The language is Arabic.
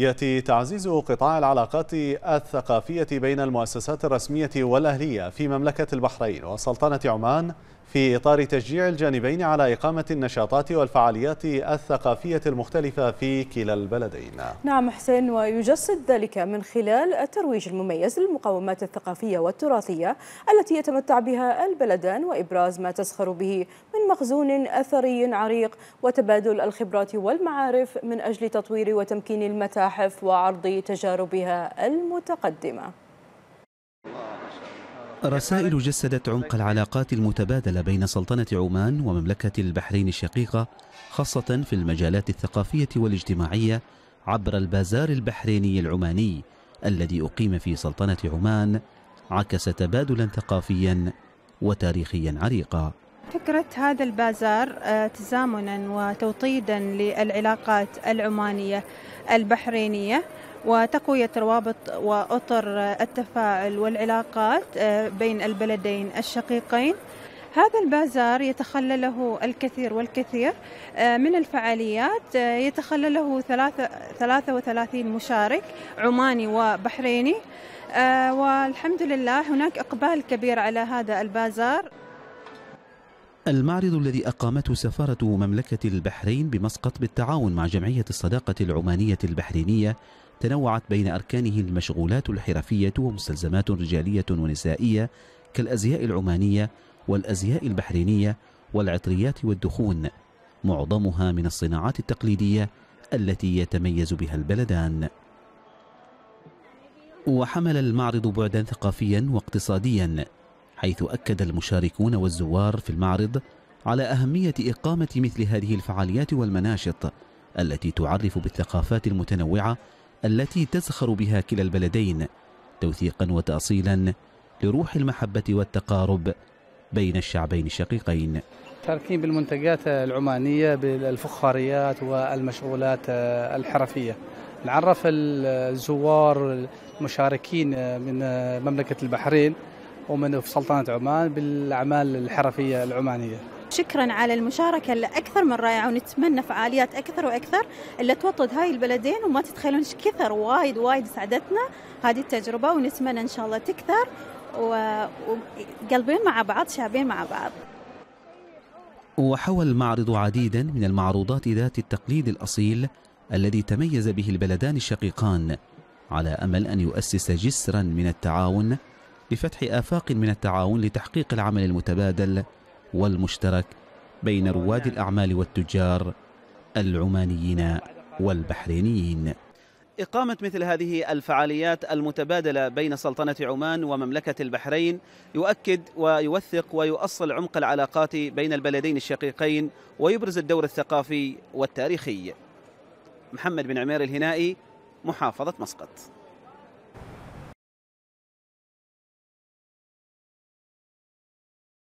يأتي تعزيز قطاع العلاقات الثقافية بين المؤسسات الرسمية والأهلية في مملكة البحرين وسلطنة عمان في إطار تشجيع الجانبين على إقامة النشاطات والفعاليات الثقافية المختلفة في كلا البلدين نعم حسين ويجسد ذلك من خلال الترويج المميز للمقاومات الثقافية والتراثية التي يتمتع بها البلدان وإبراز ما تسخر به مخزون أثري عريق وتبادل الخبرات والمعارف من أجل تطوير وتمكين المتاحف وعرض تجاربها المتقدمة رسائل جسدت عمق العلاقات المتبادلة بين سلطنة عمان ومملكة البحرين الشقيقة خاصة في المجالات الثقافية والاجتماعية عبر البازار البحريني العماني الذي أقيم في سلطنة عمان عكس تبادلا ثقافيا وتاريخيا عريقا فكرة هذا البازار آه، تزامنا وتوطيدا للعلاقات العمانية البحرينية وتقوية روابط وأطر التفاعل والعلاقات آه، بين البلدين الشقيقين هذا البازار يتخلله الكثير والكثير آه، من الفعاليات يتخلله 33 مشارك عماني وبحريني والحمد لله هناك إقبال كبير على هذا البازار المعرض الذي أقامته سفارة مملكة البحرين بمسقط بالتعاون مع جمعية الصداقة العمانية البحرينية تنوعت بين أركانه المشغولات الحرفية ومستلزمات رجالية ونسائية كالأزياء العمانية والأزياء البحرينية والعطريات والدخون معظمها من الصناعات التقليدية التي يتميز بها البلدان وحمل المعرض بعدا ثقافيا واقتصاديا حيث أكد المشاركون والزوار في المعرض على أهمية إقامة مثل هذه الفعاليات والمناشط التي تعرف بالثقافات المتنوعة التي تزخر بها كلا البلدين توثيقا وتأصيلا لروح المحبة والتقارب بين الشعبين الشقيقين تركيب المنتجات العمانية بالفخاريات والمشغولات الحرفية نعرف الزوار المشاركين من مملكة البحرين ومن في سلطنة عمان بالأعمال الحرفية العمانية شكرا على المشاركة الأكثر من رائعة ونتمنى فعاليات أكثر وأكثر اللي توطد هاي البلدين وما تتخيلون ايش كثر وايد وايد سعدتنا هذه التجربة ونتمنى إن شاء الله تكثر وقلبين مع بعض شعبين مع بعض وحوى المعرض عديدا من المعروضات ذات التقليد الأصيل الذي تميز به البلدان الشقيقان على أمل أن يؤسس جسرا من التعاون لفتح آفاق من التعاون لتحقيق العمل المتبادل والمشترك بين رواد الأعمال والتجار العمانيين والبحرينيين إقامة مثل هذه الفعاليات المتبادلة بين سلطنة عمان ومملكة البحرين يؤكد ويوثق ويؤصل عمق العلاقات بين البلدين الشقيقين ويبرز الدور الثقافي والتاريخي محمد بن عمير الهنائي محافظة مسقط